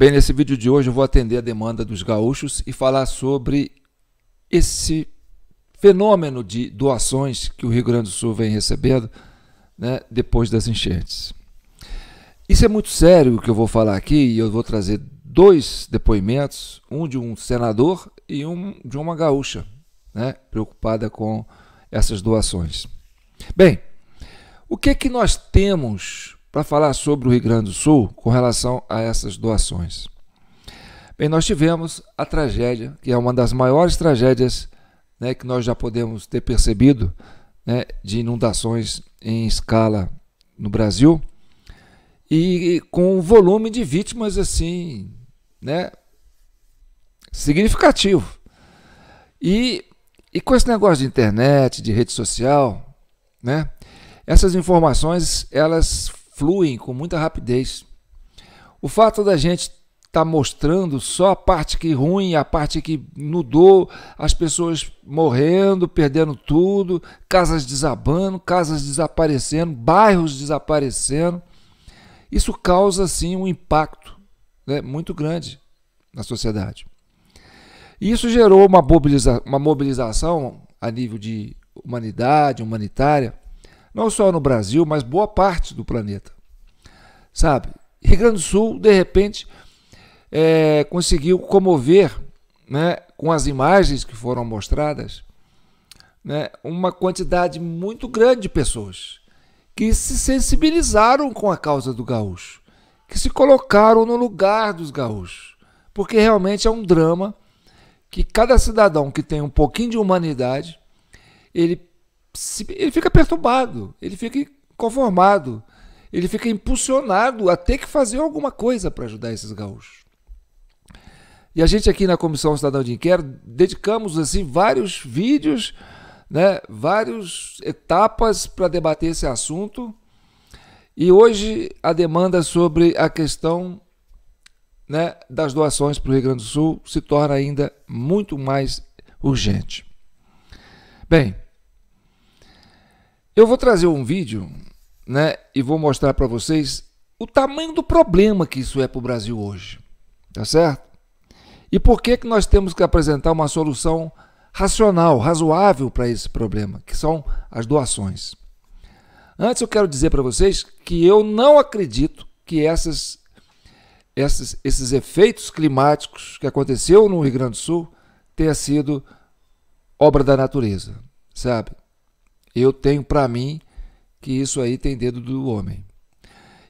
Bem, nesse vídeo de hoje eu vou atender a demanda dos gaúchos e falar sobre esse fenômeno de doações que o Rio Grande do Sul vem recebendo né, depois das enchentes. Isso é muito sério o que eu vou falar aqui e eu vou trazer dois depoimentos, um de um senador e um de uma gaúcha, né, preocupada com essas doações. Bem, o que é que nós temos para falar sobre o Rio Grande do Sul com relação a essas doações. Bem, nós tivemos a tragédia, que é uma das maiores tragédias né, que nós já podemos ter percebido, né, de inundações em escala no Brasil, e com um volume de vítimas assim, né, significativo. E, e com esse negócio de internet, de rede social, né, essas informações elas fluem com muita rapidez. O fato da gente estar tá mostrando só a parte que ruim, a parte que mudou, as pessoas morrendo, perdendo tudo, casas desabando, casas desaparecendo, bairros desaparecendo. Isso causa sim um impacto né, muito grande na sociedade. E isso gerou uma, mobiliza uma mobilização a nível de humanidade, humanitária, não só no Brasil, mas boa parte do planeta. Sabe? Rio Grande do Sul, de repente, é, conseguiu comover, né, com as imagens que foram mostradas, né, uma quantidade muito grande de pessoas que se sensibilizaram com a causa do gaúcho, que se colocaram no lugar dos gaúchos, porque realmente é um drama que cada cidadão que tem um pouquinho de humanidade, ele ele fica perturbado, ele fica conformado, ele fica impulsionado a ter que fazer alguma coisa para ajudar esses gaúchos. E a gente aqui na Comissão Cidadão de Inquérito dedicamos assim vários vídeos, né, várias etapas para debater esse assunto. E hoje a demanda sobre a questão né, das doações para o Rio Grande do Sul se torna ainda muito mais urgente. Bem, eu vou trazer um vídeo né, e vou mostrar para vocês o tamanho do problema que isso é para o Brasil hoje. Tá certo? E por que, que nós temos que apresentar uma solução racional, razoável para esse problema, que são as doações. Antes eu quero dizer para vocês que eu não acredito que essas, essas, esses efeitos climáticos que aconteceu no Rio Grande do Sul tenha sido obra da natureza, sabe? Eu tenho para mim que isso aí tem dedo do homem.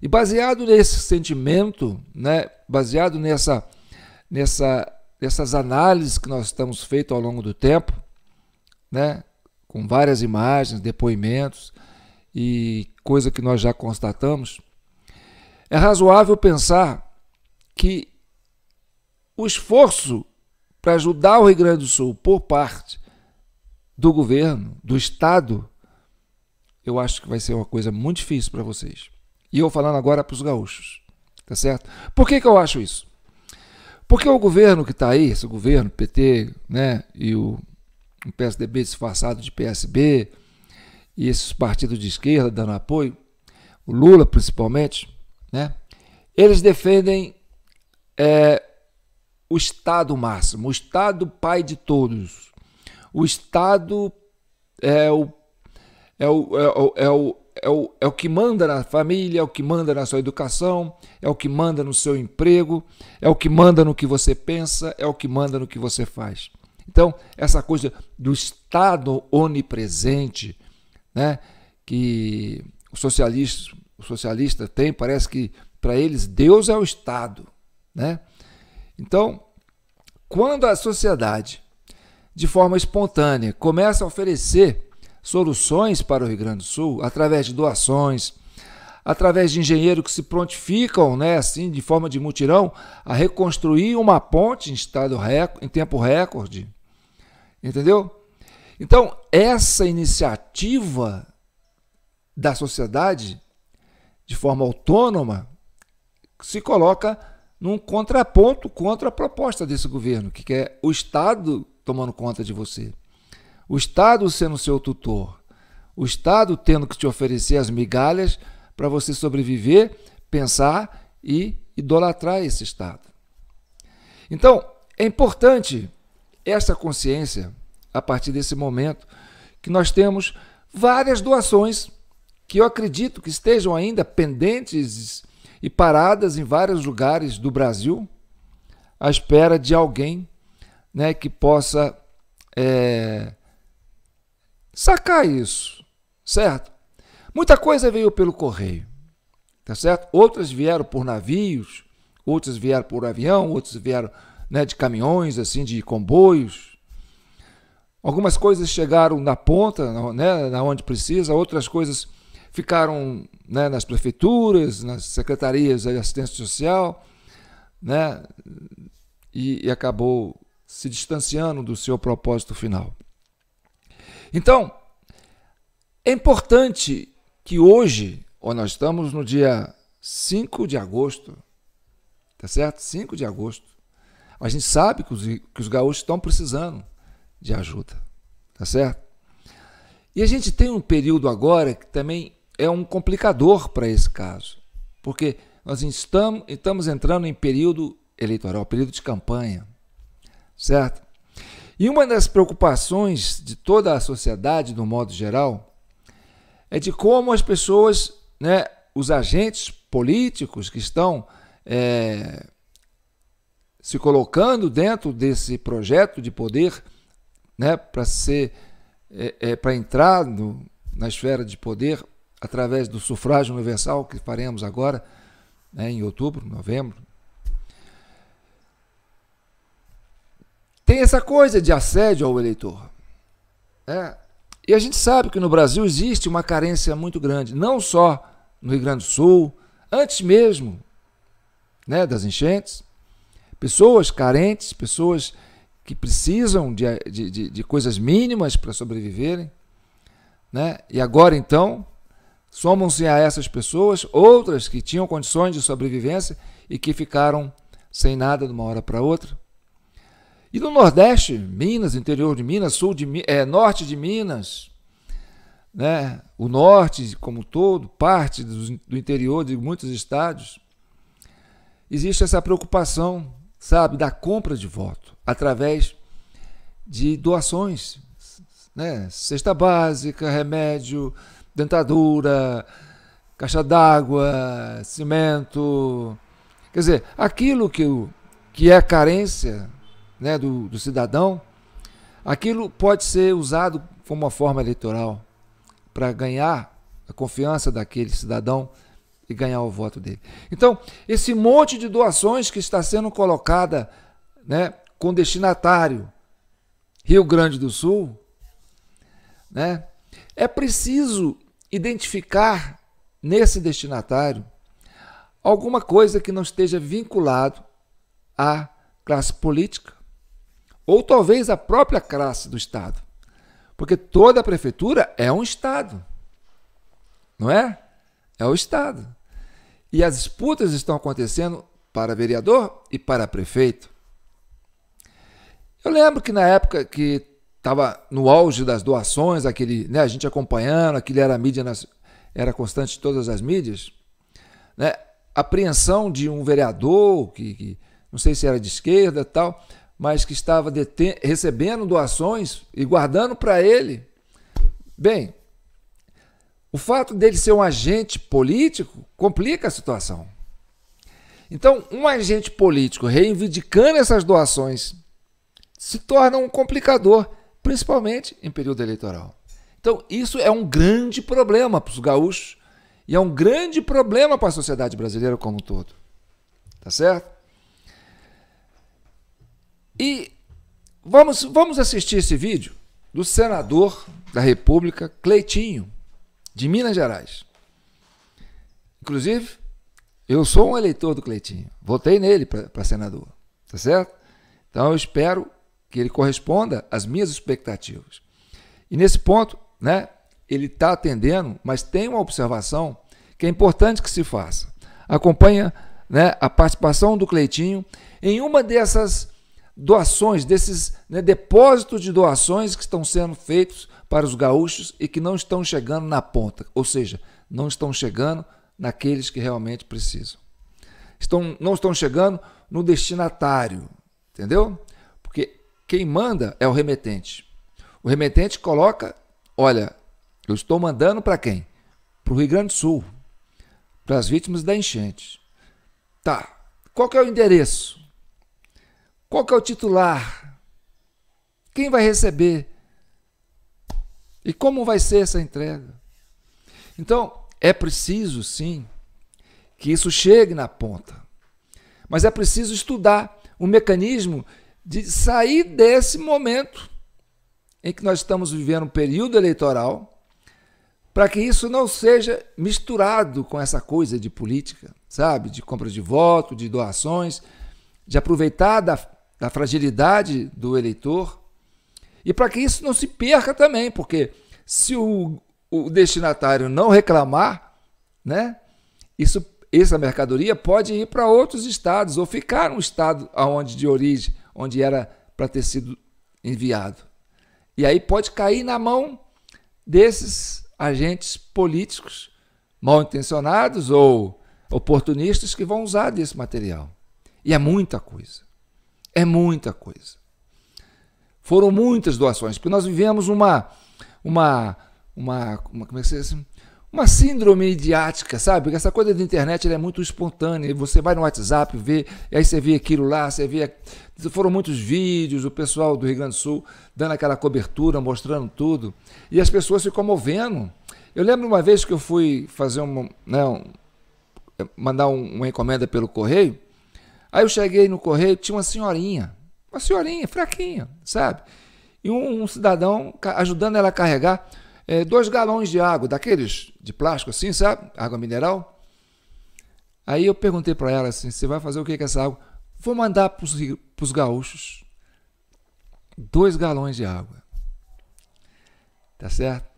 E baseado nesse sentimento, né, baseado nessa, nessa, nessas análises que nós estamos feito ao longo do tempo, né, com várias imagens, depoimentos e coisa que nós já constatamos, é razoável pensar que o esforço para ajudar o Rio Grande do Sul por parte do governo, do Estado, eu acho que vai ser uma coisa muito difícil para vocês. E eu falando agora para os gaúchos, tá certo? Por que, que eu acho isso? Porque o governo que está aí, esse governo, PT, né, e o, o PSDB disfarçado de PSB, e esses partidos de esquerda dando apoio, o Lula principalmente, né, eles defendem é, o Estado máximo, o Estado pai de todos o Estado é o, é o, é o, é o é o, é o que manda na família, é o que manda na sua educação, é o que manda no seu emprego, é o que manda no que você pensa, é o que manda no que você faz. Então, essa coisa do Estado onipresente, né, que o socialista, o socialista tem, parece que para eles Deus é o Estado. Né? Então, quando a sociedade de forma espontânea, começa a oferecer soluções para o Rio Grande do Sul através de doações, através de engenheiros que se prontificam, né, assim, de forma de mutirão, a reconstruir uma ponte em estado em tempo recorde. Entendeu? Então, essa iniciativa da sociedade de forma autônoma se coloca num contraponto contra a proposta desse governo, que quer o Estado tomando conta de você. O Estado sendo seu tutor. O Estado tendo que te oferecer as migalhas para você sobreviver, pensar e idolatrar esse Estado. Então, é importante essa consciência a partir desse momento que nós temos várias doações que eu acredito que estejam ainda pendentes e paradas em vários lugares do Brasil à espera de alguém né, que possa é, sacar isso, certo? Muita coisa veio pelo correio, tá certo? Outras vieram por navios, outras vieram por avião, outras vieram né, de caminhões, assim, de comboios. Algumas coisas chegaram na ponta, né, na onde precisa, outras coisas ficaram né, nas prefeituras, nas secretarias de assistência social, né, e, e acabou se distanciando do seu propósito final. Então, é importante que hoje, ou nós estamos no dia 5 de agosto, tá certo? 5 de agosto. A gente sabe que os, que os gaúchos estão precisando de ajuda, tá certo? E a gente tem um período agora que também é um complicador para esse caso, porque nós estamos, estamos entrando em período eleitoral, período de campanha certo? E uma das preocupações de toda a sociedade, no modo geral, é de como as pessoas, né, os agentes políticos que estão é, se colocando dentro desse projeto de poder, né, para ser é, é, para entrar no, na esfera de poder através do sufrágio universal que faremos agora, né, em outubro, novembro, tem essa coisa de assédio ao eleitor. É. E a gente sabe que no Brasil existe uma carência muito grande, não só no Rio Grande do Sul, antes mesmo né, das enchentes. Pessoas carentes, pessoas que precisam de, de, de coisas mínimas para sobreviverem. Né? E agora então, somam-se a essas pessoas outras que tinham condições de sobrevivência e que ficaram sem nada de uma hora para outra. E no Nordeste, Minas, interior de Minas, sul de é, norte de Minas, né? o norte como todo, parte do, do interior de muitos estados, existe essa preocupação, sabe, da compra de voto através de doações, né? cesta básica, remédio, dentadura, caixa d'água, cimento. Quer dizer, aquilo que, que é carência né, do, do cidadão, aquilo pode ser usado como uma forma eleitoral para ganhar a confiança daquele cidadão e ganhar o voto dele. Então, esse monte de doações que está sendo colocada né, com destinatário Rio Grande do Sul, né, é preciso identificar nesse destinatário alguma coisa que não esteja vinculado à classe política ou talvez a própria classe do Estado. Porque toda a prefeitura é um Estado, não é? É o Estado. E as disputas estão acontecendo para vereador e para prefeito. Eu lembro que na época que estava no auge das doações, aquele, né, a gente acompanhando, aquele era mídia, nas, era constante de todas as mídias, né, apreensão de um vereador, que, que não sei se era de esquerda tal, mas que estava recebendo doações e guardando para ele. Bem, o fato dele ser um agente político complica a situação. Então, um agente político reivindicando essas doações se torna um complicador, principalmente em período eleitoral. Então, isso é um grande problema para os gaúchos e é um grande problema para a sociedade brasileira como um todo. Tá certo? E vamos, vamos assistir esse vídeo do senador da República, Cleitinho, de Minas Gerais. Inclusive, eu sou um eleitor do Cleitinho. Votei nele para senador. Tá certo? Então eu espero que ele corresponda às minhas expectativas. E nesse ponto, né, ele está atendendo, mas tem uma observação que é importante que se faça. Acompanha né, a participação do Cleitinho em uma dessas doações, desses né, depósitos de doações que estão sendo feitos para os gaúchos e que não estão chegando na ponta, ou seja, não estão chegando naqueles que realmente precisam. Estão, não estão chegando no destinatário, entendeu? Porque quem manda é o remetente. O remetente coloca, olha, eu estou mandando para quem? Para o Rio Grande do Sul, para as vítimas da enchente. Tá, qual que é o endereço? Qual que é o titular? Quem vai receber? E como vai ser essa entrega? Então, é preciso sim que isso chegue na ponta. Mas é preciso estudar o mecanismo de sair desse momento em que nós estamos vivendo um período eleitoral, para que isso não seja misturado com essa coisa de política, sabe? De compra de voto, de doações, de aproveitar da da fragilidade do eleitor, e para que isso não se perca também, porque se o, o destinatário não reclamar, né, isso, essa mercadoria pode ir para outros estados ou ficar no estado aonde de origem, onde era para ter sido enviado. E aí pode cair na mão desses agentes políticos mal intencionados ou oportunistas que vão usar desse material. E é muita coisa. É muita coisa. Foram muitas doações, porque nós vivemos uma uma uma, uma como é que assim? uma síndrome midiática, sabe? Porque essa coisa da internet é muito espontânea. Você vai no WhatsApp, vê, aí você vê aquilo lá, você vê. Foram muitos vídeos, o pessoal do Rio Grande do Sul dando aquela cobertura, mostrando tudo. E as pessoas se comovendo. Eu lembro uma vez que eu fui fazer uma. Não, né, mandar um, uma encomenda pelo correio. Aí eu cheguei no correio, tinha uma senhorinha, uma senhorinha, fraquinha, sabe? E um, um cidadão ajudando ela a carregar é, dois galões de água, daqueles de plástico assim, sabe? Água mineral. Aí eu perguntei para ela assim: você vai fazer o que com essa água? Vou mandar para os gaúchos dois galões de água. Tá certo?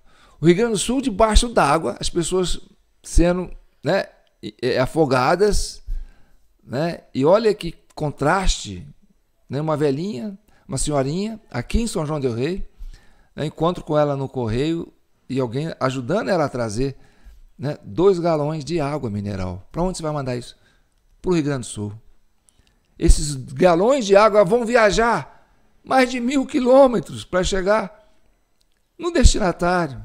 O Rio Grande do Sul, debaixo d'água, as pessoas sendo né, afogadas né? E olha que contraste, né? uma velhinha, uma senhorinha, aqui em São João del Rei, né? encontro com ela no correio e alguém ajudando ela a trazer né? dois galões de água mineral. Para onde você vai mandar isso? Para o Rio Grande do Sul. Esses galões de água vão viajar mais de mil quilômetros para chegar no destinatário.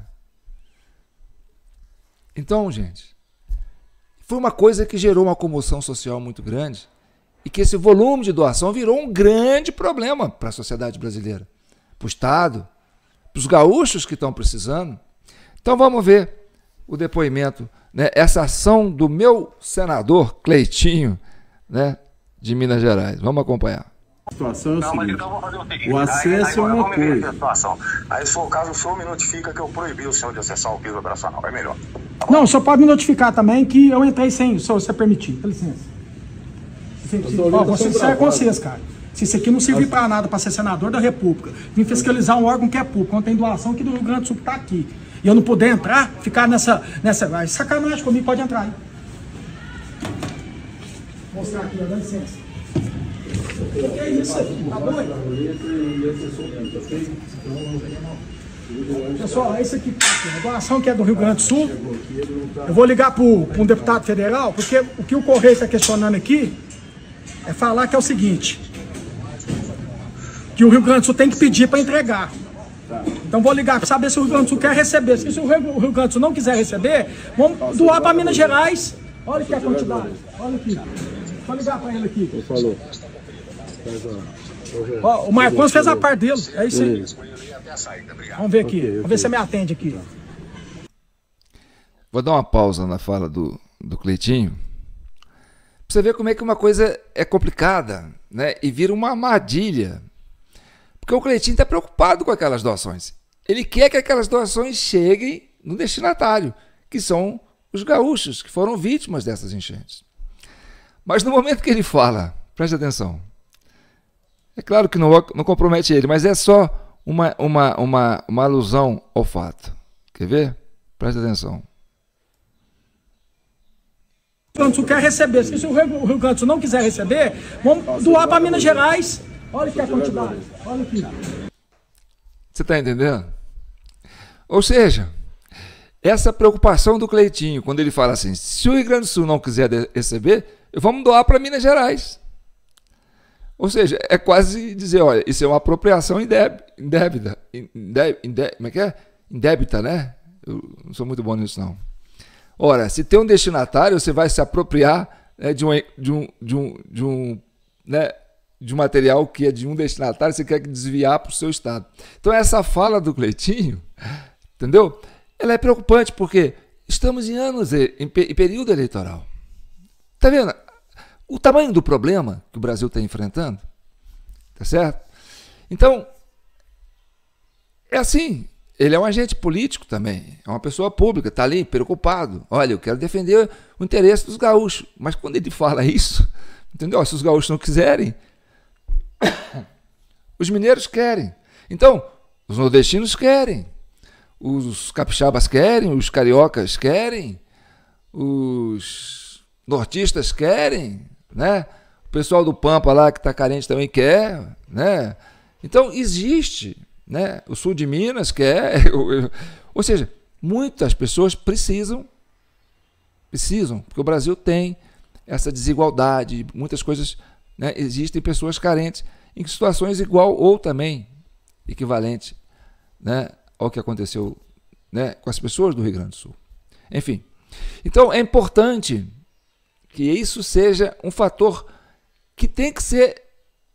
Então, gente, foi uma coisa que gerou uma comoção social muito grande e que esse volume de doação virou um grande problema para a sociedade brasileira, para o Estado, para os gaúchos que estão precisando. Então vamos ver o depoimento, né? essa ação do meu senador Cleitinho né? de Minas Gerais. Vamos acompanhar. A situação é o não, seguinte, então o acesso é aí, aí, é uma coisa. Aí se for o caso, o senhor me notifica que eu proibi o senhor de acessar o piso operacional, é melhor. Tá não, o senhor pode me notificar também que eu entrei sem, se você permitir, dá licença. Sim, sim. Ó, você sai com vocês, cara. Se isso aqui não servir para nada para ser senador da República, vim fiscalizar um órgão que é público, quando tem doação que do Rio Grande do Sul tá aqui, e eu não puder entrar, ficar nessa. nessa sacanagem comigo, pode entrar, hein? Vou mostrar aqui, dá licença que é isso aí? Tá bom Pessoal, é isso aqui. A doação que é do Rio Grande do Sul. Eu vou ligar para um deputado federal, porque o que o Correio está questionando aqui é falar que é o seguinte, que o Rio Grande do Sul tem que pedir para entregar. Então vou ligar para saber se o Rio Grande do Sul quer receber. Se o Rio Grande do Sul não quiser receber, vamos doar para Minas Gerais. Olha aqui a quantidade. Olha aqui. Vou ligar para ele aqui. Falou. Ó, o Marcos fez a parte dele. É isso aí. Vamos ver aqui. Vamos ver se você me atende aqui. Tá. Vou dar uma pausa na fala do, do Cleitinho. Pra você ver como é que uma coisa é complicada, né? E vira uma armadilha. Porque o Cleitinho está preocupado com aquelas doações. Ele quer que aquelas doações cheguem no destinatário, que são os gaúchos, que foram vítimas dessas enchentes. Mas no momento que ele fala, preste atenção, é claro que não, não compromete ele, mas é só uma, uma, uma, uma alusão ao fato. Quer ver? Presta atenção. Rio Grande do Sul quer receber. Se o Rio Grande do Sul não quiser receber, vamos doar para Minas Gerais. Olha que a quantidade. Olha aqui. Você está entendendo? Ou seja, essa preocupação do Cleitinho, quando ele fala assim, se o Rio Grande do Sul não quiser receber, vamos doar para Minas Gerais. Ou seja, é quase dizer, olha, isso é uma apropriação indébita. como é que é? Indébita, né? Eu não sou muito bom nisso, não. Ora, se tem um destinatário, você vai se apropriar né, de, um, de, um, de, um, de, um, né, de um material que é de um destinatário, você quer desviar para o seu estado. Então, essa fala do Cleitinho, entendeu? Ela é preocupante, porque estamos em anos, em período eleitoral. Tá vendo? o tamanho do problema que o Brasil está enfrentando. Tá certo? Então, é assim. Ele é um agente político também, é uma pessoa pública, está ali preocupado. Olha, eu quero defender o interesse dos gaúchos. Mas quando ele fala isso, entendeu? Se os gaúchos não quiserem, os mineiros querem. Então, os nordestinos querem, os capixabas querem, os cariocas querem, os nortistas querem, né? O pessoal do Pampa lá que está carente também quer, né? Então existe, né? O sul de Minas quer, ou seja, muitas pessoas precisam, precisam, porque o Brasil tem essa desigualdade, muitas coisas, né? Existem pessoas carentes em situações igual ou também equivalente, né? Ao que aconteceu, né? Com as pessoas do Rio Grande do Sul. Enfim, então é importante que isso seja um fator que tem que ser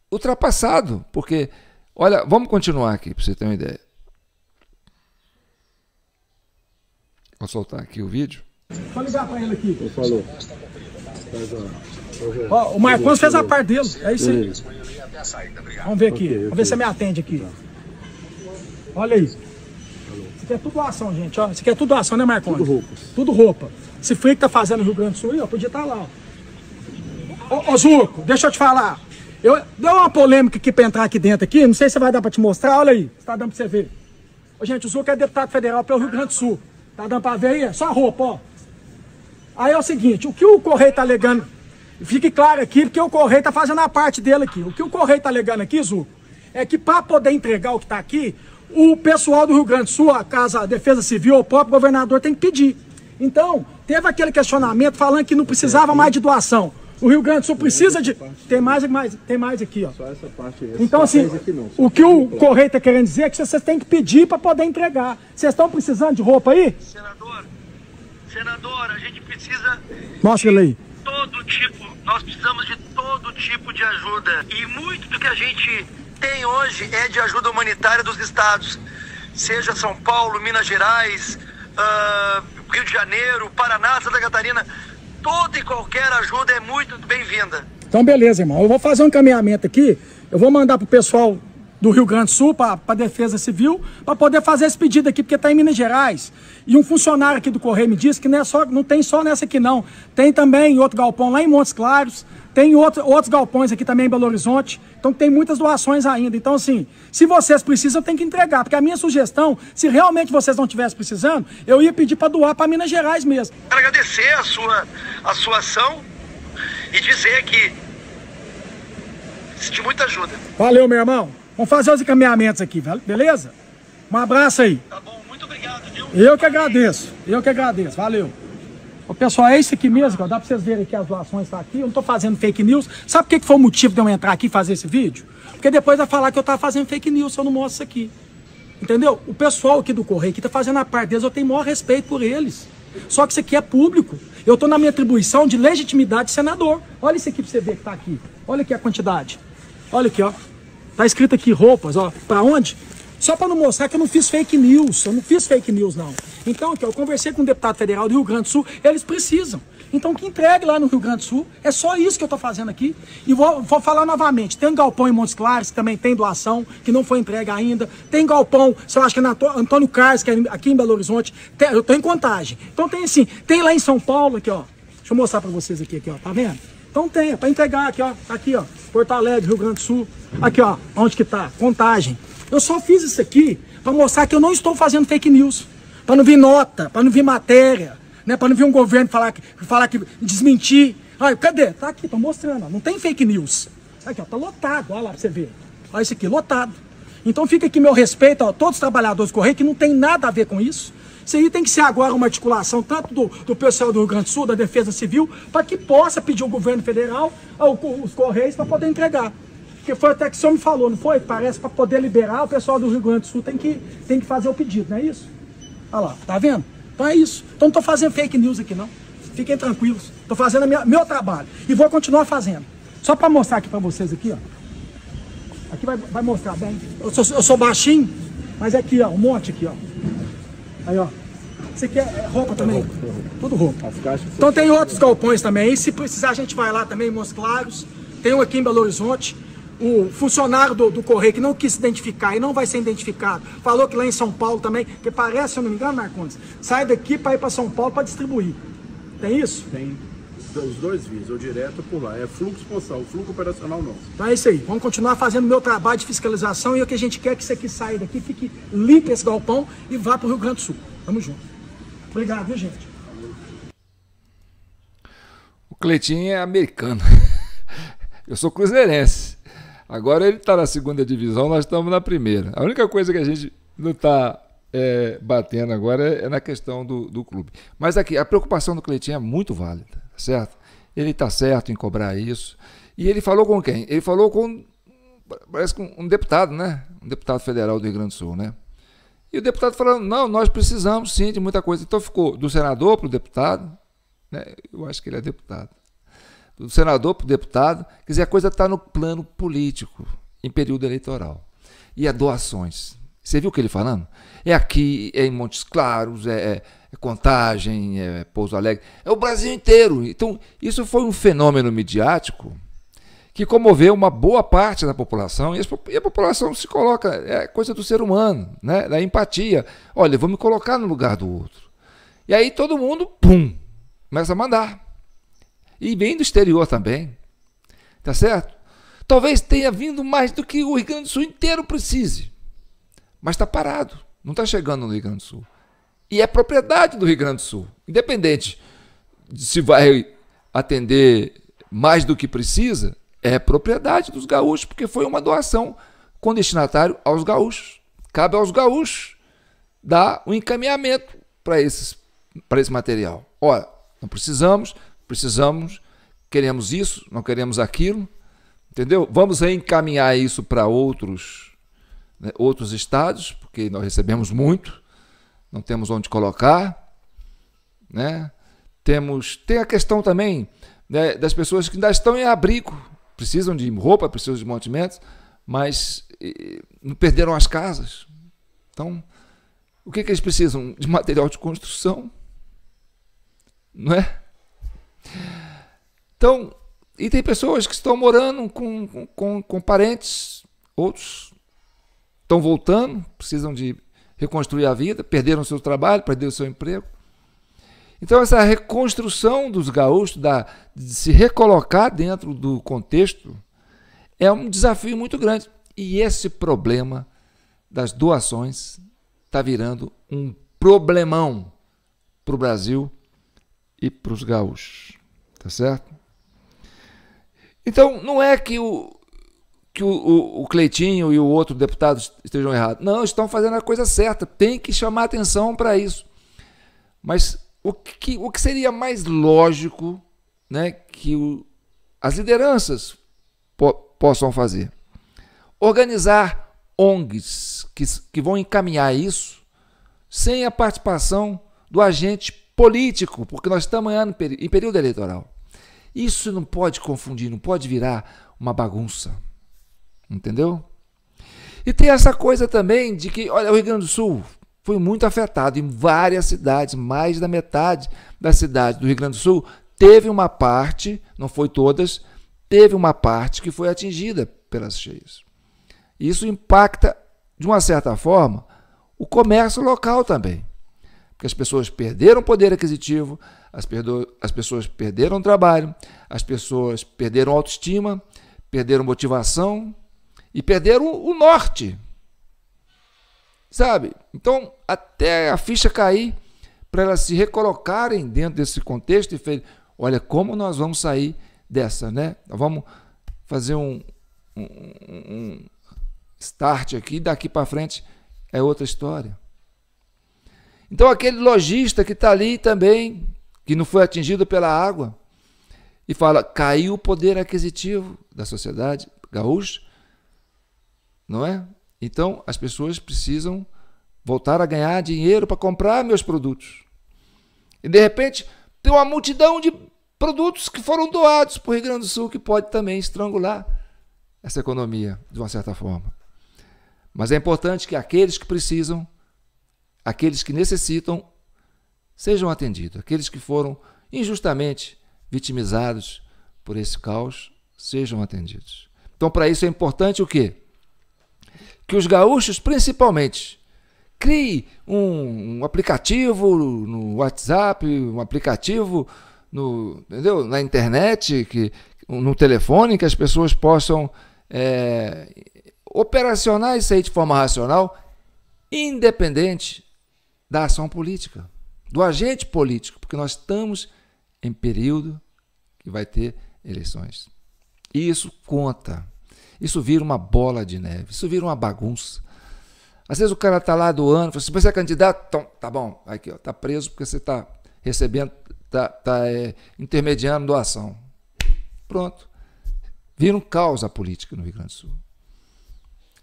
ultrapassado, porque, olha, vamos continuar aqui para você ter uma ideia. Vou soltar aqui o vídeo. Vou ligar para ele aqui. Ele falou. Ó, o Marcos fez a parte dele. É isso aí. Vamos ver aqui. Vamos ver se você me atende aqui. Olha isso isso aqui é tudo doação, gente. Ó. Isso aqui é tudo doação, né, Marconi? Tudo roupa. Tudo roupa. Esse frio que tá fazendo no Rio Grande do Sul, ó, podia estar tá lá, ó. Ô, ô, Zuco, deixa eu te falar. Eu deu uma polêmica aqui pra entrar aqui dentro aqui. Não sei se vai dar pra te mostrar. Olha aí, tá dando pra você ver. Ô, gente, o Zuco é deputado federal pelo Rio Grande do Sul. Tá dando pra ver aí? É só roupa, ó. Aí é o seguinte, o que o Correio tá alegando... Fique claro aqui, porque o Correio tá fazendo a parte dele aqui. O que o Correio tá alegando aqui, Zuco, é que para poder entregar o que está aqui, o pessoal do Rio Grande do Sul, a Casa a Defesa Civil, o próprio governador tem que pedir. Então, teve aquele questionamento falando que não precisava mais de doação. O Rio Grande do Sul precisa de. Tem mais, mais, tem mais aqui, ó. Só essa parte então, assim, essa. Então, assim, o que o Correio está querendo dizer é que vocês têm que pedir para poder entregar. Vocês estão precisando de roupa aí? Senador, senador, a gente precisa. Mostra ele aí. Todo tipo, nós precisamos de todo tipo de ajuda. E muito do que a gente tem hoje é de ajuda humanitária dos estados, seja São Paulo, Minas Gerais, uh, Rio de Janeiro, Paraná, Santa Catarina. Toda e qualquer ajuda é muito bem-vinda. Então, beleza, irmão. Eu vou fazer um encaminhamento aqui. Eu vou mandar pro pessoal do Rio Grande do Sul para a Defesa Civil para poder fazer esse pedido aqui, porque está em Minas Gerais. E um funcionário aqui do Correio me disse que não, é só, não tem só nessa aqui não, tem também em outro galpão lá em Montes Claros, tem outro, outros galpões aqui também em Belo Horizonte. Então tem muitas doações ainda. Então, assim, se vocês precisam, tem que entregar. Porque a minha sugestão, se realmente vocês não estivessem precisando, eu ia pedir para doar para Minas Gerais mesmo. Quero agradecer a sua, a sua ação e dizer que de muita ajuda. Valeu, meu irmão. Vamos fazer os encaminhamentos aqui, beleza? Um abraço aí. Tá bom, muito obrigado, viu? Eu que agradeço, eu que agradeço, valeu. Ô, pessoal, é isso aqui mesmo, dá pra vocês verem que as doações estão tá aqui. Eu não tô fazendo fake news. Sabe por que, que foi o motivo de eu entrar aqui e fazer esse vídeo? Porque depois vai falar que eu tava fazendo fake news se eu não mostro isso aqui. Entendeu? O pessoal aqui do Correio que tá fazendo a parte deles, eu tenho maior respeito por eles. Só que isso aqui é público. Eu estou na minha atribuição de legitimidade de senador. Olha isso aqui para você ver que está aqui. Olha aqui a quantidade. Olha aqui, ó. Tá escrito aqui roupas, ó. Para onde? Só para não mostrar que eu não fiz fake news. Eu não fiz fake news, não. Então, aqui, ó, eu conversei com um deputado federal do Rio Grande do Sul, eles precisam. Então, que entregue lá no Rio Grande do Sul. É só isso que eu estou fazendo aqui. E vou, vou, falar novamente: tem um galpão em Montes Claros, que também tem doação, que não foi entregue ainda. Tem galpão, sei eu acho que é na Antônio Carlos, que é aqui em Belo Horizonte. Tem, eu estou em contagem. Então, tem assim: tem lá em São Paulo, aqui, ó. Deixa eu mostrar para vocês aqui, aqui, ó. Tá vendo? Então tenha, é para entregar aqui, ó. Tá aqui, ó. Porto Alegre, Rio Grande do Sul. Aqui, ó. Onde que tá? Contagem. Eu só fiz isso aqui para mostrar que eu não estou fazendo fake news. Para não vir nota, para não vir matéria, né? Para não vir um governo falar que, falar que desmentir. Olha, cadê? Tá aqui, tô mostrando, ó. Não tem fake news. Tá aqui, ó. Tá lotado, olha lá pra você ver. Olha isso aqui, lotado. Então fica aqui meu respeito a todos os trabalhadores do Correio que não tem nada a ver com isso. Isso aí tem que ser agora uma articulação tanto do, do pessoal do Rio Grande do Sul, da Defesa Civil, para que possa pedir o governo federal, ao, os Correios, para poder entregar. Porque foi até que o senhor me falou, não foi? Parece para poder liberar, o pessoal do Rio Grande do Sul tem que, tem que fazer o pedido, não é isso? Olha lá, tá vendo? Então é isso. Então não estou fazendo fake news aqui, não. Fiquem tranquilos. Estou fazendo minha, meu trabalho. E vou continuar fazendo. Só para mostrar aqui para vocês aqui, ó. Aqui vai, vai mostrar bem. Eu sou, eu sou baixinho, mas é aqui, ó, um monte aqui, ó. Aí, ó. Você quer é, roupa também? Roupa, roupa. Tudo roupa. Então tem outros galpões também. E se precisar, a gente vai lá também, em Mons Claros. Tem um aqui em Belo Horizonte. O funcionário do, do Correio que não quis se identificar e não vai ser identificado. Falou que lá em São Paulo também, que parece, se eu não me engano, Marcondes, sai daqui para ir para São Paulo para distribuir. Tem isso? Tem os dois vias, ou direto por lá. É fluxo postal, fluxo operacional não Então tá, é isso aí. Vamos continuar fazendo o meu trabalho de fiscalização e o que a gente quer é que isso aqui saia daqui, fique limpo esse galpão e vá para o Rio Grande do Sul. Tamo junto. Obrigado, viu, gente? O Cleitinho é americano. Eu sou cruzeirense. Agora ele está na segunda divisão, nós estamos na primeira. A única coisa que a gente não está é, batendo agora é, é na questão do, do clube. Mas aqui, a preocupação do Cleitinho é muito válida certo? Ele está certo em cobrar isso. E ele falou com quem? Ele falou com, parece com um deputado, né? Um deputado federal do Rio Grande do Sul, né? E o deputado falando, não, nós precisamos sim de muita coisa. Então ficou do senador para o deputado, né? eu acho que ele é deputado, do senador para o deputado, quer dizer, a coisa está no plano político, em período eleitoral. E a é doações. Você viu o que ele falando? é aqui, é em Montes Claros, é, é, é Contagem, é Pouso Alegre, é o Brasil inteiro. Então, isso foi um fenômeno midiático que comoveu uma boa parte da população, e a população se coloca, é coisa do ser humano, né? da empatia. Olha, vou me colocar no lugar do outro. E aí todo mundo, pum, começa a mandar. E vem do exterior também. Tá certo? Talvez tenha vindo mais do que o Rio Grande do Sul inteiro precise. Mas está parado. Não está chegando no Rio Grande do Sul. E é propriedade do Rio Grande do Sul. Independente de se vai atender mais do que precisa, é propriedade dos gaúchos, porque foi uma doação com destinatário aos gaúchos. Cabe aos gaúchos dar o um encaminhamento para esse material. Olha, não precisamos, precisamos, queremos isso, não queremos aquilo, entendeu? Vamos encaminhar isso para outros né, outros estados, porque nós recebemos muito, não temos onde colocar, né? Temos, tem a questão também né, das pessoas que ainda estão em abrigo, precisam de roupa, precisam de mantimentos, mas não perderam as casas. Então, o que, que eles precisam? De material de construção, não é? Então, e tem pessoas que estão morando com, com, com parentes, outros estão voltando, precisam de reconstruir a vida, perderam seu trabalho, perderam seu emprego. Então, essa reconstrução dos gaúchos, da, de se recolocar dentro do contexto, é um desafio muito grande. E esse problema das doações está virando um problemão para o Brasil e para os gaúchos. Tá certo? Então, não é que o, que o, o, o, Cleitinho e o outro deputado estejam errados. Não, estão fazendo a coisa certa. Tem que chamar atenção para isso. Mas o que, o que seria mais lógico né, que o, as lideranças po, possam fazer? Organizar ONGs que, que vão encaminhar isso sem a participação do agente político, porque nós estamos em período eleitoral. Isso não pode confundir, não pode virar uma bagunça. Entendeu? E tem essa coisa também de que, olha, o Rio Grande do Sul foi muito afetado em várias cidades, mais da metade das cidades do Rio Grande do Sul teve uma parte, não foi todas, teve uma parte que foi atingida pelas cheias. Isso impacta, de uma certa forma, o comércio local também. Porque as pessoas perderam poder aquisitivo, as, as pessoas perderam trabalho, as pessoas perderam autoestima, perderam motivação, e perderam o, norte. Sabe? Então, até a ficha cair, para elas se recolocarem dentro desse contexto e fez, olha como nós vamos sair dessa, né? Nós vamos fazer um, um, um start aqui, daqui para frente é outra história. Então aquele lojista que está ali também, que não foi atingido pela água, e fala, caiu o poder aquisitivo da sociedade gaúcha, não é? Então as pessoas precisam voltar a ganhar dinheiro para comprar meus produtos. E de repente tem uma multidão de produtos que foram doados para o Rio Grande do Sul que pode também estrangular essa economia de uma certa forma. Mas é importante que aqueles que precisam, aqueles que necessitam, sejam atendidos. Aqueles que foram injustamente vitimizados por esse caos sejam atendidos. Então, para isso é importante o quê? que os gaúchos, principalmente, crie um, um aplicativo no WhatsApp, um aplicativo no, entendeu? na internet, que, no telefone, que as pessoas possam é, operacionar isso aí de forma racional, independente da ação política, do agente político, porque nós estamos em período que vai ter eleições. isso conta. Isso vira uma bola de neve, isso vira uma bagunça. Às vezes o cara está lá do ano, fala assim, você é candidato? Então, tá bom, aqui, ó, tá preso porque você está recebendo, está tá, é, intermediando doação. Pronto. Vira um caos a política no Rio Grande do Sul.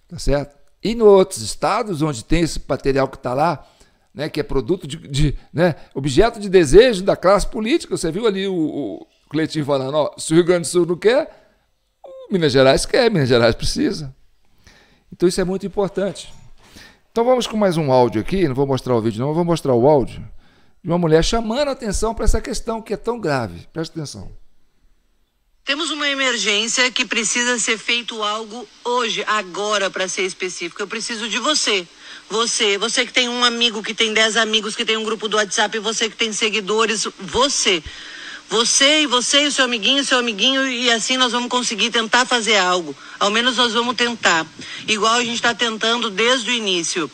Tá certo? E em outros estados onde tem esse material que está lá, né, que é produto de, de né, objeto de desejo da classe política, você viu ali o, o Cleitinho falando, ó, se o Rio Grande do Sul não quer, Minas Gerais quer, Minas Gerais precisa. Então isso é muito importante. Então vamos com mais um áudio aqui, não vou mostrar o vídeo não, vou mostrar o áudio de uma mulher chamando a atenção para essa questão que é tão grave. Presta atenção. Temos uma emergência que precisa ser feito algo hoje, agora, para ser específico. Eu preciso de você. Você, você que tem um amigo, que tem 10 amigos, que tem um grupo do WhatsApp, você que tem seguidores, você. Você e você e o seu amiguinho, seu amiguinho, e assim nós vamos conseguir tentar fazer algo. Ao menos nós vamos tentar. Igual a gente está tentando desde o início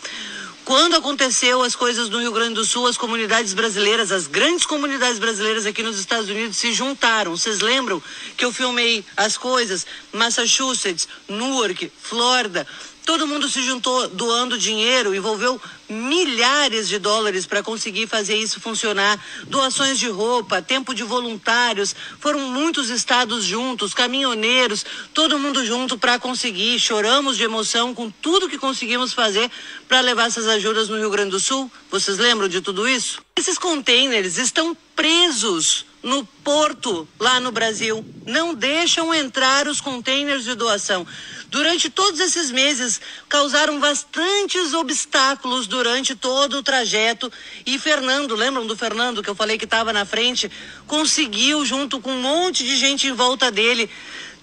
quando aconteceu as coisas no Rio Grande do Sul, as comunidades brasileiras, as grandes comunidades brasileiras aqui nos Estados Unidos se juntaram. Vocês lembram que eu filmei as coisas? Massachusetts, Newark, Flórida, Todo mundo se juntou doando dinheiro, envolveu milhares de dólares para conseguir fazer isso funcionar. Doações de roupa, tempo de voluntários, foram muitos estados juntos, caminhoneiros, todo mundo junto para conseguir. Choramos de emoção com tudo que conseguimos fazer para levar essas ajudas no Rio Grande do Sul. Vocês lembram de tudo isso? Esses containers estão presos no porto lá no Brasil. Não deixam entrar os contêineres de doação. Durante todos esses meses, causaram bastantes obstáculos durante todo o trajeto. E Fernando, lembram do Fernando que eu falei que estava na frente? Conseguiu, junto com um monte de gente em volta dele,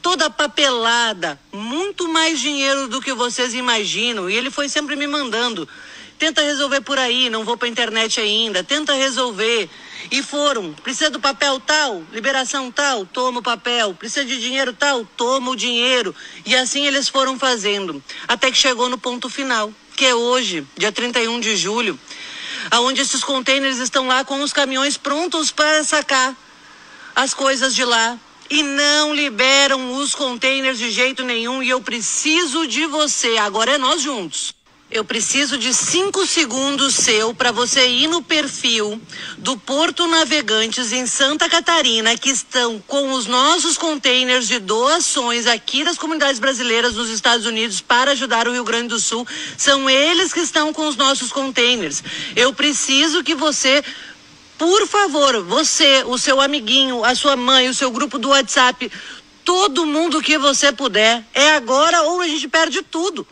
toda papelada, muito mais dinheiro do que vocês imaginam. E ele foi sempre me mandando. Tenta resolver por aí, não vou para a internet ainda. Tenta resolver. E foram. Precisa do papel tal, liberação tal, toma o papel. Precisa de dinheiro tal, toma o dinheiro. E assim eles foram fazendo, até que chegou no ponto final, que é hoje, dia 31 de julho, aonde esses contêineres estão lá com os caminhões prontos para sacar as coisas de lá. E não liberam os contêineres de jeito nenhum. E eu preciso de você. Agora é nós juntos. Eu preciso de cinco segundos seu para você ir no perfil do Porto Navegantes em Santa Catarina, que estão com os nossos containers de doações aqui das comunidades brasileiras nos Estados Unidos para ajudar o Rio Grande do Sul. São eles que estão com os nossos containers. Eu preciso que você por favor, você, o seu amiguinho, a sua mãe, o seu grupo do WhatsApp, todo mundo que você puder. É agora ou a gente perde tudo.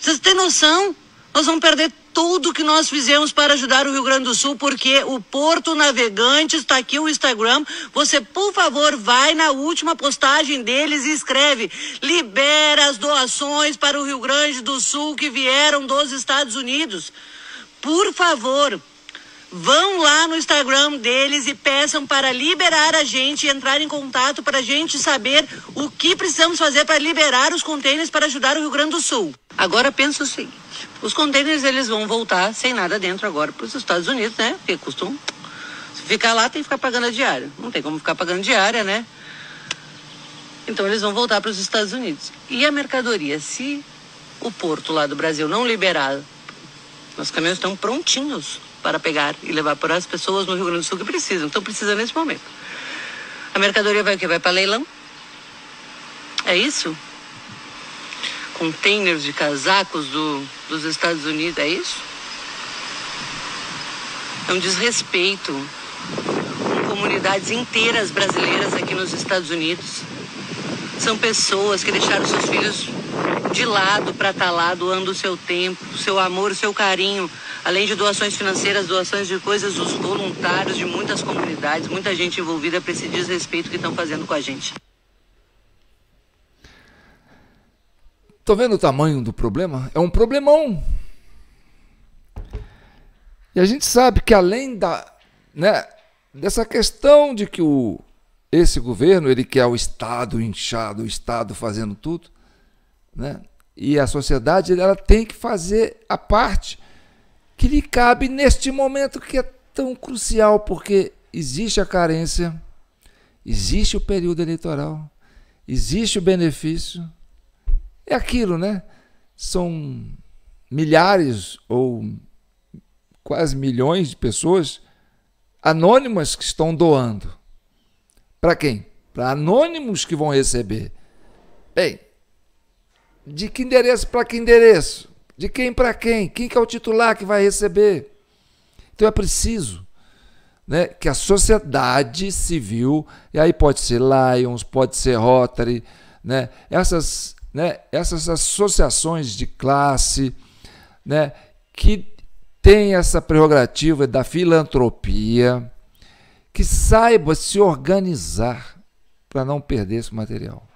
Vocês têm noção? Nós vamos perder tudo que nós fizemos para ajudar o Rio Grande do Sul, porque o Porto Navegante está aqui o Instagram. Você, por favor, vai na última postagem deles e escreve: libera as doações para o Rio Grande do Sul que vieram dos Estados Unidos. Por favor, Vão lá no Instagram deles e peçam para liberar a gente, entrar em contato para a gente saber o que precisamos fazer para liberar os contêineres para ajudar o Rio Grande do Sul. Agora pensa o seguinte, os contêineres eles vão voltar sem nada dentro agora para os Estados Unidos, né? Porque custam ficar lá tem que ficar pagando a diária. Não tem como ficar pagando diária, né? Então eles vão voltar para os Estados Unidos. E a mercadoria, se o porto lá do Brasil não liberar, os caminhões estão prontinhos para pegar e levar para as pessoas no Rio Grande do Sul que precisam. Então precisa nesse momento. A mercadoria vai o quê? Vai para leilão? É isso? Containers de casacos do, dos Estados Unidos, é isso? É um desrespeito com comunidades inteiras brasileiras aqui nos Estados Unidos. São pessoas que deixaram seus filhos de lado para estar tá lá, doando o seu tempo, o seu amor, o seu carinho Além de doações financeiras, doações de coisas, os voluntários de muitas comunidades, muita gente envolvida para esse desrespeito que estão fazendo com a gente. Tô vendo o tamanho do problema? É um problemão. E a gente sabe que além da, né, dessa questão de que o, esse governo ele quer o Estado inchado, o Estado fazendo tudo, né? E a sociedade ela tem que fazer a parte que lhe cabe neste momento que é tão crucial, porque existe a carência, existe o período eleitoral, existe o benefício. É aquilo, né? São milhares ou quase milhões de pessoas anônimas que estão doando. Para quem? Para anônimos que vão receber. Bem, de que endereço para que endereço? De quem para quem? Quem que é o titular que vai receber? Então é preciso né, que a sociedade civil, e aí pode ser Lions, pode ser Rotary, né, essas, né, essas associações de classe né, que têm essa prerrogativa da filantropia, que saiba se organizar para não perder esse material.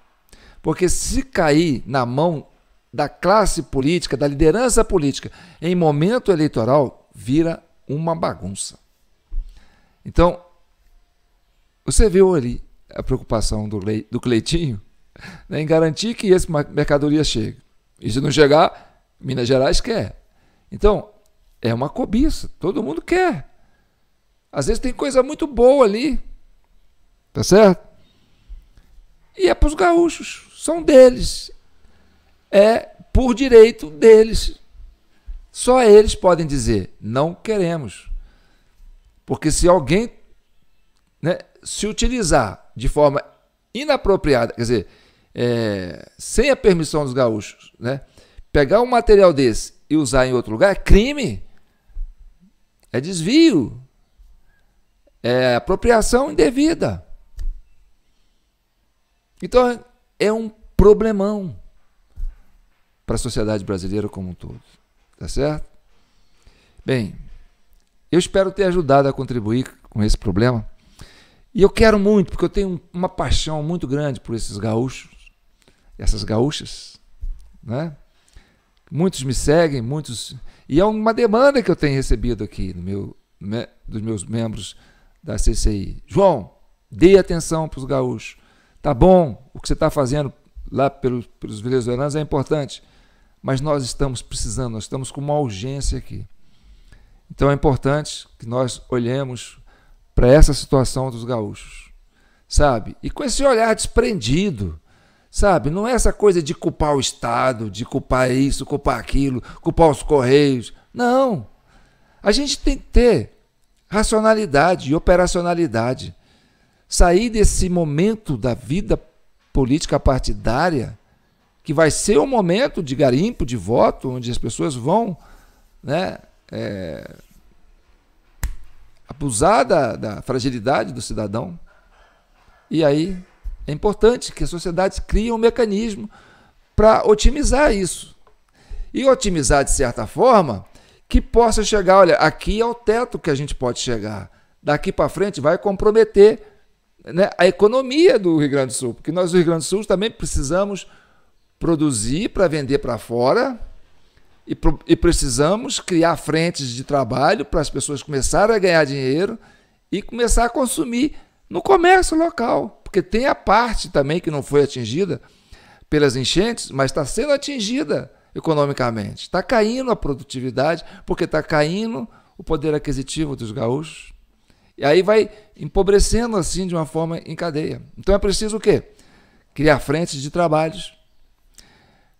Porque se cair na mão da classe política, da liderança política, em momento eleitoral, vira uma bagunça. Então, você viu ali a preocupação do, Le, do Cleitinho né, em garantir que essa mercadoria chegue. E se não chegar, Minas Gerais quer. Então, é uma cobiça, todo mundo quer. Às vezes tem coisa muito boa ali, tá certo? E é para os gaúchos, são deles é por direito deles. Só eles podem dizer: não queremos. Porque se alguém né, se utilizar de forma inapropriada, quer dizer, é, sem a permissão dos gaúchos, né, pegar um material desse e usar em outro lugar é crime, é desvio, é apropriação indevida. Então é um problemão para a sociedade brasileira como um todo. Tá certo? Bem, eu espero ter ajudado a contribuir com esse problema. E eu quero muito, porque eu tenho uma paixão muito grande por esses gaúchos, essas gaúchas, né? Muitos me seguem, muitos. E é uma demanda que eu tenho recebido aqui no meu, me, né, dos meus membros da CCI. João, dê atenção para os gaúchos. Tá bom, o que você está fazendo lá pelos, pelos venezuelanos é importante, mas nós estamos precisando, nós estamos com uma urgência aqui. Então é importante que nós olhemos para essa situação dos gaúchos, sabe? E com esse olhar desprendido, sabe? Não é essa coisa de culpar o Estado, de culpar isso, culpar aquilo, culpar os Correios. Não! A gente tem que ter racionalidade e operacionalidade. Sair desse momento da vida política partidária que vai ser um momento de garimpo, de voto, onde as pessoas vão né, é, abusar da, da fragilidade do cidadão. E aí é importante que a sociedade crie um mecanismo para otimizar isso. E otimizar de certa forma que possa chegar, olha, aqui é o teto que a gente pode chegar. Daqui para frente vai comprometer né, a economia do Rio Grande do Sul, porque nós do Rio Grande do Sul também precisamos produzir para vender para fora e, e, precisamos criar frentes de trabalho para as pessoas começarem a ganhar dinheiro e começar a consumir no comércio local. Porque tem a parte também que não foi atingida pelas enchentes, mas está sendo atingida economicamente. Está caindo a produtividade porque está caindo o poder aquisitivo dos gaúchos. E aí vai empobrecendo assim de uma forma em cadeia. Então é preciso o quê? Criar frentes de trabalhos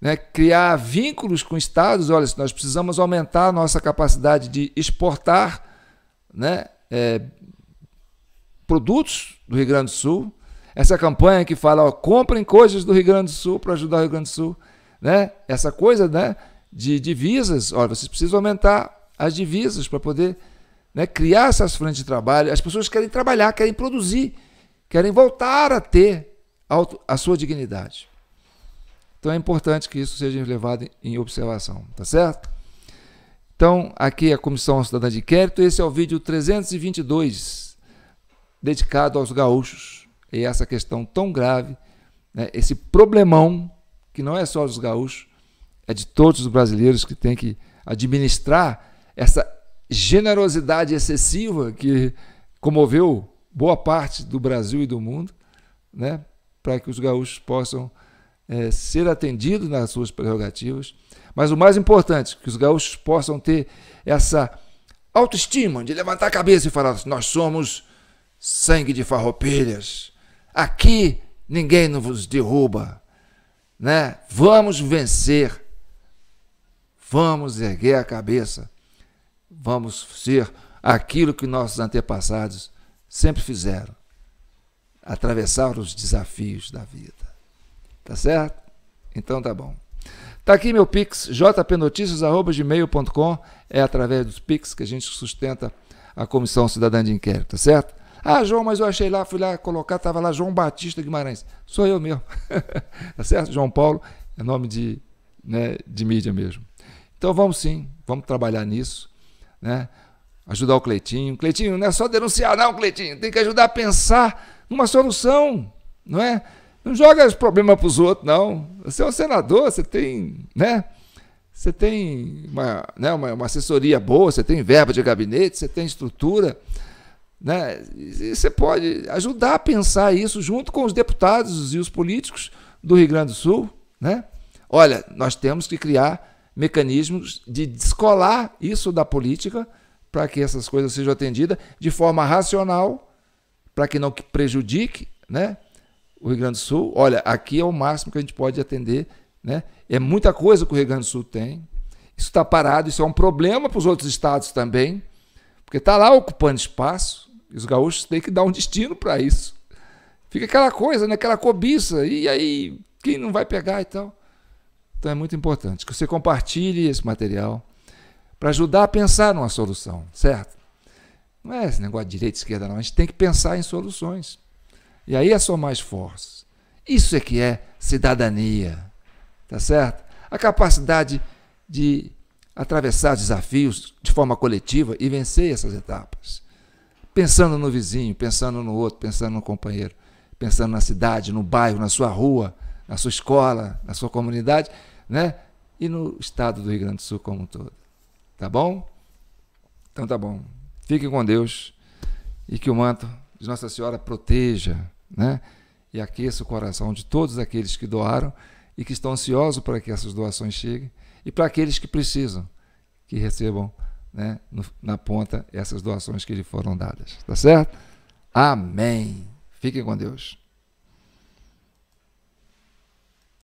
né, criar vínculos com estados. Olha, nós precisamos aumentar a nossa capacidade de exportar né, é, produtos do Rio Grande do Sul. Essa campanha que fala, ó, comprem coisas do Rio Grande do Sul para ajudar o Rio Grande do Sul. Né? Essa coisa né, de divisas, olha, vocês precisam aumentar as divisas para poder né, criar essas frentes de trabalho. As pessoas querem trabalhar, querem produzir, querem voltar a ter a sua dignidade. Então é importante que isso seja levado em observação, tá certo? Então, aqui é a Comissão Cidadã de Inquérito, esse é o vídeo 322, dedicado aos gaúchos e essa questão tão grave, né? esse problemão, que não é só dos gaúchos, é de todos os brasileiros que tem que administrar essa generosidade excessiva que comoveu boa parte do Brasil e do mundo, né? para que os gaúchos possam é, ser atendido nas suas prerrogativas. Mas o mais importante, que os gaúchos possam ter essa autoestima de levantar a cabeça e falar: nós somos sangue de farroupilhas. Aqui ninguém nos derruba, né? Vamos vencer. Vamos erguer a cabeça. Vamos ser aquilo que nossos antepassados sempre fizeram: atravessar os desafios da vida. Tá certo? Então tá bom. Tá aqui meu Pix, jpnoticias.gmail.com. É através dos Pix que a gente sustenta a Comissão Cidadã de Inquérito, tá certo? Ah, João, mas eu achei lá, fui lá colocar, estava lá João Batista Guimarães. Sou eu mesmo. tá certo? João Paulo é nome de, né, de mídia mesmo. Então vamos sim, vamos trabalhar nisso, né? Ajudar o Cleitinho. Cleitinho, não é só denunciar, não, Cleitinho. Tem que ajudar a pensar numa solução, não é? Não joga esse problema para os outros, não. Você é um senador, você tem, né? Você tem uma, né, uma, uma assessoria boa, você tem verba de gabinete, você tem estrutura. Né? E você pode ajudar a pensar isso junto com os deputados e os políticos do Rio Grande do Sul. Né? Olha, nós temos que criar mecanismos de descolar isso da política para que essas coisas sejam atendidas de forma racional, para que não prejudique né? o Rio Grande do Sul, olha, aqui é o máximo que a gente pode atender, né? É muita coisa que o Rio Grande do Sul tem. Isso está parado, isso é um problema para os outros estados também, porque está lá ocupando espaço. E os gaúchos têm que dar um destino para isso. Fica aquela coisa, né? aquela cobiça, e aí quem não vai pegar e tal. Então é muito importante que você compartilhe esse material para ajudar a pensar numa solução, certo? Não é esse negócio de direita e esquerda, não. A gente tem que pensar em soluções. E aí é só mais força. Isso é que é cidadania, tá certo? A capacidade de atravessar desafios de forma coletiva e vencer essas etapas. Pensando no vizinho, pensando no outro, pensando no companheiro, pensando na cidade, no bairro, na sua rua, na sua escola, na sua comunidade, né? E no estado do Rio Grande do Sul como um todo. Tá bom? Então tá bom. Fiquem com Deus e que o manto de Nossa Senhora proteja né? E aqueça o coração de todos aqueles que doaram e que estão ansiosos para que essas doações cheguem e para aqueles que precisam, que recebam né, no, na ponta essas doações que lhe foram dadas. Tá certo? Amém. Fiquem com Deus.